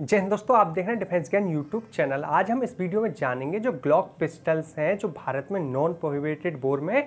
जय हिंद दोस्तों आप देख रहे हैं डिफेंस गैन यूट्यूब चैनल आज हम इस वीडियो में जानेंगे जो ग्लॉक पिस्टल्स हैं जो भारत में नॉन प्रोहिबिटेड बोर में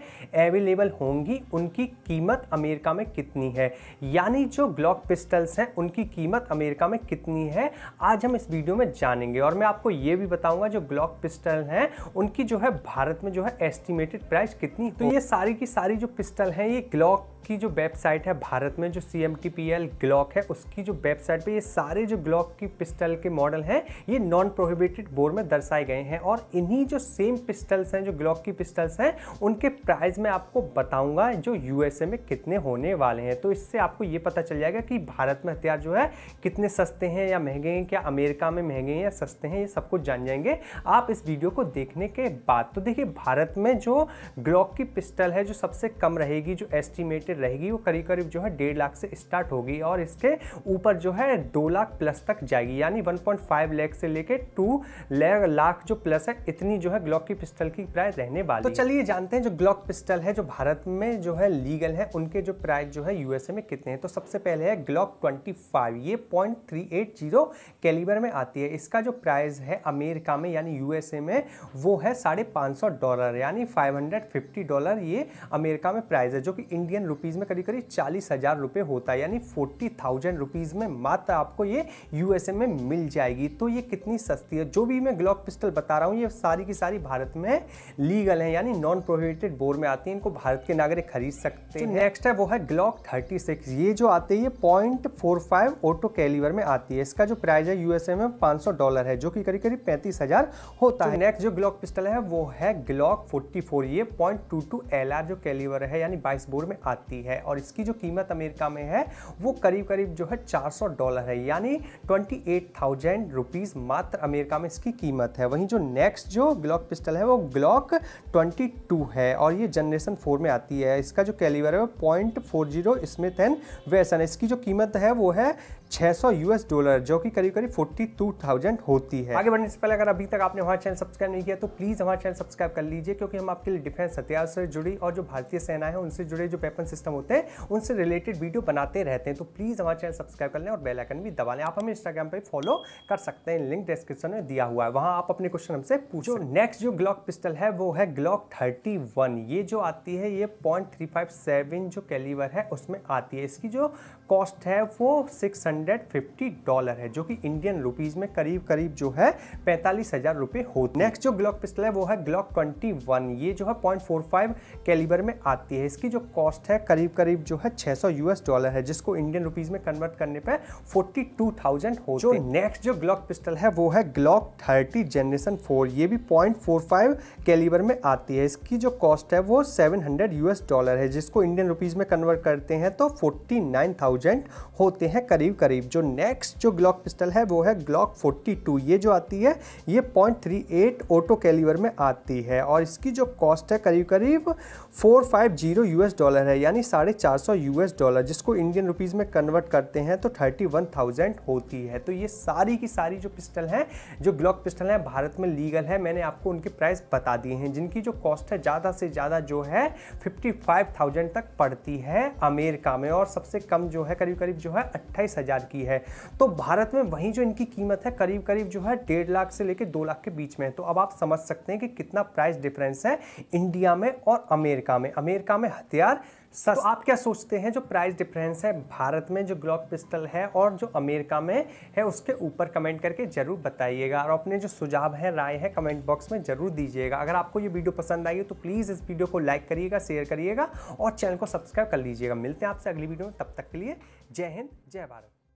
अवेलेबल होंगी उनकी कीमत अमेरिका में कितनी है यानी जो ग्लॉक पिस्टल्स हैं उनकी कीमत अमेरिका में कितनी है आज हम इस वीडियो में जानेंगे और मैं आपको ये भी बताऊँगा जो ग्लॉक पिस्टल हैं उनकी जो है भारत में जो है एस्टिमेटेड प्राइस कितनी तो ये सारी की सारी जो पिस्टल हैं ये ग्लॉक की जो वेबसाइट है भारत में जो C M T P L Glock है उसकी जो वेबसाइट पर ये सारे जो ग्लॉक की पिस्टल के मॉडल हैं ये नॉन प्रोहिबिटेड बोर में दर्शाए गए हैं और इन्हीं जो सेम पिस्टल्स हैं जो ग्लॉक की पिस्टल्स हैं उनके प्राइस मैं आपको बताऊंगा जो यूएसए में कितने होने वाले हैं तो इससे आपको ये पता चल जाएगा कि भारत में हथियार जो है कितने सस्ते हैं या महंगे हैं क्या अमेरिका में महंगे हैं या सस्ते हैं ये सब कुछ जान जाएंगे आप इस वीडियो को देखने के बाद तो देखिए भारत में जो ग्लॉक की पिस्टल है जो सबसे कम रहेगी जो एस्टिमेटेड रहेगी वो करीब करीब जो है डेढ़ लाख से स्टार्ट होगी और इसके ऊपर जो है दो लाख प्लस तक जाएगी जाएगी यानी 1.5 लाख से लेके 2 लाख जो प्लस है इतनी जो है ग्लॉक की पिस्टल की प्राइस रहने वाली तो चलिए जानते हैं जो ग्लॉक पिस्टल है जो भारत में जो है लीगल है उनके जो प्राइस जो है यूएसए में कितने हैं तो सबसे पहले है ग्लॉक ट्वेंटी ये पॉइंट थ्री कैलिबर में आती है इसका जो प्राइस है अमेरिका में यानी यूएसए में वो है साढ़े डॉलर यानी फाइव डॉलर ये अमेरिका में प्राइस है जो कि इंडियन रुपीज़ में करीब करीब चालीस हज़ार रुपए होता है यानी फोर्टी थाउजेंड रुपीज़ में मात्र आपको ये यूएसए पैसे में मिल जाएगी तो ये कितनी सस्ती है जो भी मैं ग्लॉक पिस्टल बता रहा हूँ ये सारी की सारी भारत में लीगल है यानी नॉन प्रोहिबिटेड बोर में आती है इनको भारत के नागरिक खरीद सकते हैं नेक्स्ट है वो है ग्लॉक थर्टी सिक्स ये जो आती है ये point four five auto calibre में आती है इसका जो प्राइस है यूएसए में पाँच सौ डॉलर है जो कि करीब करीब पैंतीस हजार होता है नेक्स्ट जो ग्लॉक पिस्टल है वो है ग्लॉक फोर्टी फोर ये point two two L R जो कैलिवर है यानी बाईस बोर में आती है और इसकी जो कीमत अमेरिका में है वो करीब करीब जो है चार सौ डॉलर है यानी ट्वेंटी एट थाउजेंड रुपीज़ मात्र अमेरिका में इसकी कीमत है वहीं जो नेक्स्ट जो ग्लॉक पिस्टल है वो ग्लॉक ट्वेंटी टू है और ये जनरेशन फोर में आती है इसका जो कैलिवर है वो point four zero Smith and Wesson इसकी जो कीमत है वो है 600 यूएस डॉलर जो कि करीब करीब 42,000 होती है आगे बढ़ने से पहले अगर अभी तक आपने हमारा चैनल सब्सक्राइब नहीं किया तो प्लीज़ हमारा चैनल सब्सक्राइब कर लीजिए क्योंकि हम आपके लिए डिफेंस हथियार से जुड़ी और जो भारतीय सेना है उनसे जुड़े जो वेपन सिस्टम होते हैं उनसे रिलेटेड वीडियो बनाते रहते हैं तो प्लीज़ हमारा चैनल सब्सक्राइब कर लें और बेलाइकन भी दबा लें आप हमें इंस्टाग्राम पर फॉलो कर सकते हैं लिंक डिस्क्रिप्शन में दिया हुआ है वहां आप अपने क्वेश्चन हमसे पूछो नेक्स्ट जो ग्लॉक पिस्टल है वो है ग्लॉक थर्टी ये जो आती है ये पॉइंट जो कैलीवर है उसमें आती है इसकी जो कॉस्ट है वो सिक्स डॉलर है जो कि इंडियन रुपीज़ में करीब करीब जो है पैंतालीस हज़ार रुपए होते नेक्स्ट जो ग्लॉक पिस्टल है वो है ग्लॉक ट्वेंटी ये जो है पॉइंट कैलिबर में आती है इसकी जो कॉस्ट है करीब करीब जो है छह सौ यूएस डॉलर है जिसको इंडियन रुपीज़ में कन्वर्ट करने पर फोर्टी हो जो नेक्स्ट जो ग्लॉक पिस्टल है वो है ग्लॉक थर्टी जनरेशन फोर ये भी पॉइंट कैलिबर में आती है इसकी जो कॉस्ट है वो सेवन हंड्रेड यूएस डॉलर है जिसको इंडियन रुपीज़ में कन्वर्ट करते हैं तो फोर्टी होते हैं करीब करीब करीब जो नेक्स्ट जो ग्लॉक पिस्टल है वो है ग्लॉक 42 ये जो आती है ये 0.38 ऑटो कैलिवर में आती है और इसकी जो कॉस्ट है करीब करीब 450 यूएस डॉलर है यानी साढ़े चार सौ यूएस डॉलर जिसको इंडियन रुपीज़ में कन्वर्ट करते हैं तो 31,000 होती है तो ये सारी की सारी जो पिस्टल हैं जो ग्लॉक पिस्टल हैं भारत में लीगल है मैंने आपको उनके प्राइस बता दिए हैं जिनकी जो कॉस्ट है ज़्यादा से ज़्यादा जो है फिफ्टी तक पड़ती है अमेरिका में और सबसे कम जो है करीब करीब जो है अट्ठाईस तैयार की है तो भारत में वहीं जो इनकी कीमत है करीब करीब जो है डेढ़ लाख से लेकर दो लाख के बीच में है तो अब आप समझ सकते हैं कि कितना प्राइस डिफरेंस है इंडिया में और अमेरिका में अमेरिका में हथियार तो आप क्या सोचते हैं जो प्राइस डिफरेंस है भारत में जो ग्लॉक पिस्टल है और जो अमेरिका में है उसके ऊपर कमेंट करके ज़रूर बताइएगा और अपने जो सुझाव हैं राय है कमेंट बॉक्स में ज़रूर दीजिएगा अगर आपको ये वीडियो पसंद आई हो तो प्लीज़ इस वीडियो को लाइक करिएगा शेयर करिएगा और चैनल को सब्सक्राइब कर लीजिएगा मिलते हैं आपसे अगली वीडियो में तब तक के लिए जय हिंद जय भारत